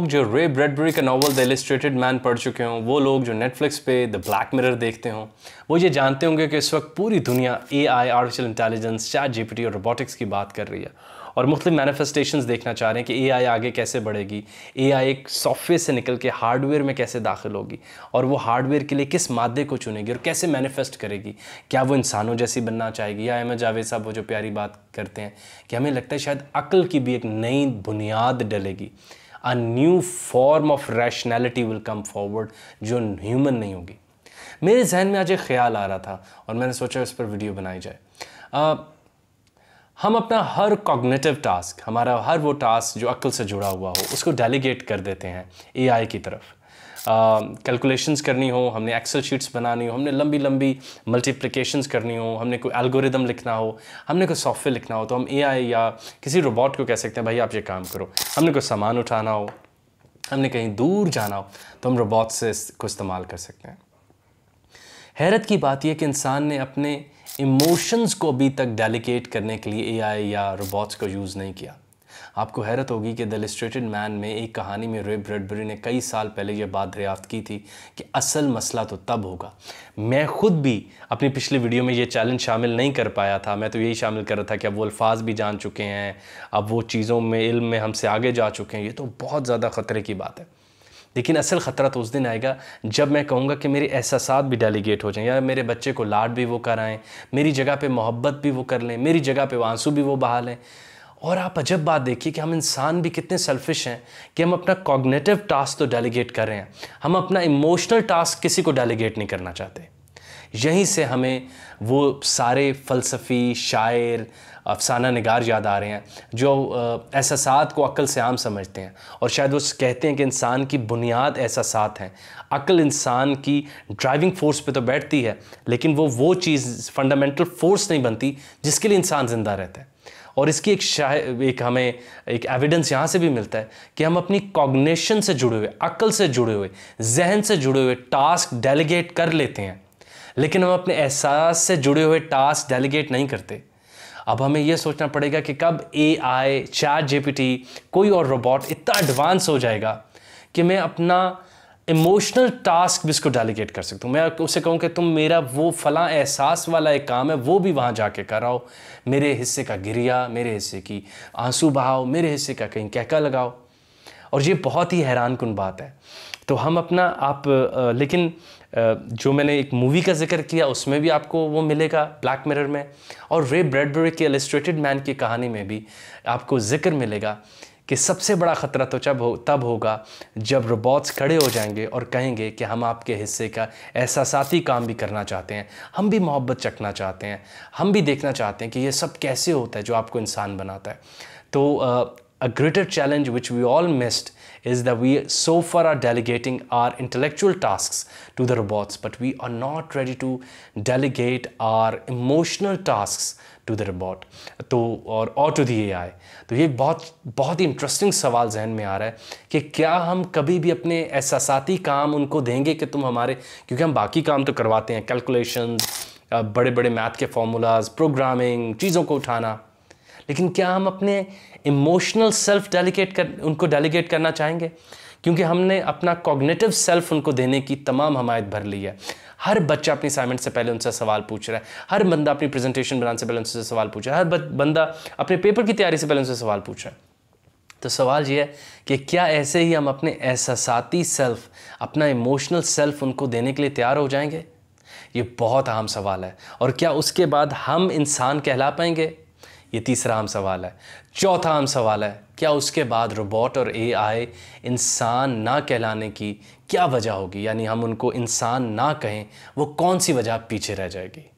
लोग जो रे ब्रेडबरी का नावल द एलिस्ट्रेटेड मैन पढ़ चुके हों वो लोग जो नेटफ्लिक्स पे द ब्लैक मिरर देखते हों वो ये जानते होंगे कि इस वक्त पूरी दुनिया A I artificial intelligence chat GPT और रोबोटिक्स की बात कर रही है और मुख्तु मैनिफेस्टेशन देखना चाह रहे हैं कि ए आई आगे कैसे बढ़ेगी ए आई एक सॉफ्टवेयर से निकल के हार्डवेयर में कैसे दाखिल होगी और वो हार्डवेयर के लिए किस मादे को चुनेगी और कैसे मैनिफेस्ट करेगी क्या वो इंसानों जैसी बनना चाहेगी या अहमद जावेद साहब वो जो प्यारी बात करते हैं कि हमें लगता है शायद अक्ल की भी एक नई बुनियाद डलेगी a new form of rationality will come forward जो ह्यूमन नहीं होगी मेरे जहन में आज एक ख्याल आ रहा था और मैंने सोचा इस पर वीडियो बनाई जाए uh, हम अपना हर कॉग्नेटिव टास्क हमारा हर वो टास्क जो अक्ल से जुड़ा हुआ हो उसको डेलीगेट कर देते हैं एआई की तरफ कैलकुलेशंस करनी हो हमने एक्सेल शीट्स बनानी हो हमने लंबी लंबी मल्टीप्लिकेशंस करनी हो हमने कोई एल्गोरिदम लिखना हो हमने कोई सॉफ्टवेयर लिखना हो तो हम एआई या किसी रोबोट को कह सकते हैं भाई आप ये काम करो हमने कोई सामान उठाना हो हमने कहीं दूर जाना हो तो हम रोबोट से इसको इस्तेमाल कर सकते हैं हैरत की बात यह कि इंसान ने अपने इमोशंस को अभी तक डेलीकेट करने के लिए एआई या रोबोट्स को यूज़ नहीं किया आपको हैरत होगी कि द लिस्ट्रेटेड मैन में एक कहानी में रे ब्रेडबरी ने कई साल पहले यह बात दरियाफ्त की थी कि असल मसला तो तब होगा मैं ख़ुद भी अपनी पिछले वीडियो में यह चैलेंज शामिल नहीं कर पाया था मैं तो यही शामिल कर रहा था कि अब वो अल्फाज भी जान चुके हैं अब वो चीज़ों में इल्म में हमसे आगे जा चुके हैं ये तो बहुत ज़्यादा ख़तरे की बात है लेकिन असल ख़तरा तो उस दिन आएगा जब मैं कहूँगा कि मेरे एहसास भी डेलीगेट हो जाएं या मेरे बच्चे को लाड भी वो कराएं मेरी जगह पे मोहब्बत भी वो कर लें मेरी जगह पे आंसू भी वो बहा लें और आप अजब बात देखिए कि हम इंसान भी कितने सेल्फिश हैं कि हम अपना कॉग्नेटिव टास्क तो डेलीगेट कर रहे हैं हम अपना इमोशनल टास्क किसी को डेलीगेट नहीं करना चाहते यहीं से हमें वो सारे फ़लसफ़ी शायर अफसाना नगार याद आ रहे हैं जो एहसासात को अक्ल से आम समझते हैं और शायद वो कहते हैं कि इंसान की बुनियाद एहसासात हैं अक्ल इंसान की ड्राइविंग फोर्स पे तो बैठती है लेकिन वो वो चीज़ फंडामेंटल फ़ोर्स नहीं बनती जिसके लिए इंसान ज़िंदा रहता है और इसकी एक शायद एक हमें एक एविडेंस यहाँ से भी मिलता है कि हम अपनी कॉग्नेशन से जुड़े हुए अक्ल से जुड़े हुए जहन से जुड़े हुए टास्क डेलीगेट कर लेते हैं लेकिन हम अपने एहसास से जुड़े हुए टास्क डेलीगेट नहीं करते अब हमें यह सोचना पड़ेगा कि कब ए आई चैट जे कोई और रोबोट इतना एडवांस हो जाएगा कि मैं अपना इमोशनल टास्क भी इसको डेलीगेट कर सकता हूँ मैं उसे कहूँ कि तुम मेरा वो फला एहसास वाला एक काम है वो भी वहाँ जाके कराओ मेरे हिस्से का गिरिया मेरे हिस्से की आंसू बहाओ मेरे हिस्से का कहीं कहका लगाओ और ये बहुत ही हैरान कन बात है तो हम अपना आप लेकिन जो मैंने एक मूवी का जिक्र किया उसमें भी आपको वो मिलेगा ब्लैक मिरर में और रे ब्रेडबरी के एलिस्ट्रेटेड मैन की कहानी में भी आपको जिक्र मिलेगा कि सबसे बड़ा ख़तरा तो जब हो तब होगा जब रोबोट्स खड़े हो जाएंगे और कहेंगे कि हम आपके हिस्से का ऐसा साथी काम भी करना चाहते हैं हम भी मोहब्बत चखना चाहते हैं हम भी देखना चाहते हैं कि ये सब कैसे होता है जो आपको इंसान बनाता है तो a greater challenge which we all missed is that we so far are delegating our intellectual tasks to the robots, but we are not ready to delegate our emotional tasks to the robot तो और or to the AI आई तो ये बहुत बहुत ही interesting सवाल जहन में आ रहा है कि क्या हम कभी भी अपने एहसासाती काम उनको देंगे कि तुम हमारे क्योंकि हम बाकी काम तो करवाते हैं कैलकुलेशन बड़े बड़े मैथ के फार्मूलाज प्रोग्रामिंग चीज़ों को उठाना लेकिन क्या हम अपने इमोशनल सेल्फ डेलीगेट कर उनको डेलीगेट करना चाहेंगे क्योंकि हमने अपना कॉग्नेटिव सेल्फ उनको देने की तमाम हमायत भर ली है हर बच्चा अपनी असाइनमेंट से पहले उनसे सवाल पूछ रहा है हर बंदा अपनी प्रेजेंटेशन बनाने से पहले उनसे सवाल पूछ रहा है हर बंदा अपने पेपर की तैयारी से पहले उनसे सवाल पूछ रहा है तो सवाल ये है कि क्या ऐसे ही हम अपने एहसासाती सेल्फ अपना इमोशनल सेल्फ उनको देने के लिए तैयार हो जाएंगे ये बहुत अहम सवाल है और क्या उसके बाद हम इंसान कहला पाएंगे ये तीसरा आम सवाल है चौथा आम सवाल है क्या उसके बाद रोबोट और एआई इंसान ना कहलाने की क्या वजह होगी यानी हम उनको इंसान ना कहें वो कौन सी वजह पीछे रह जाएगी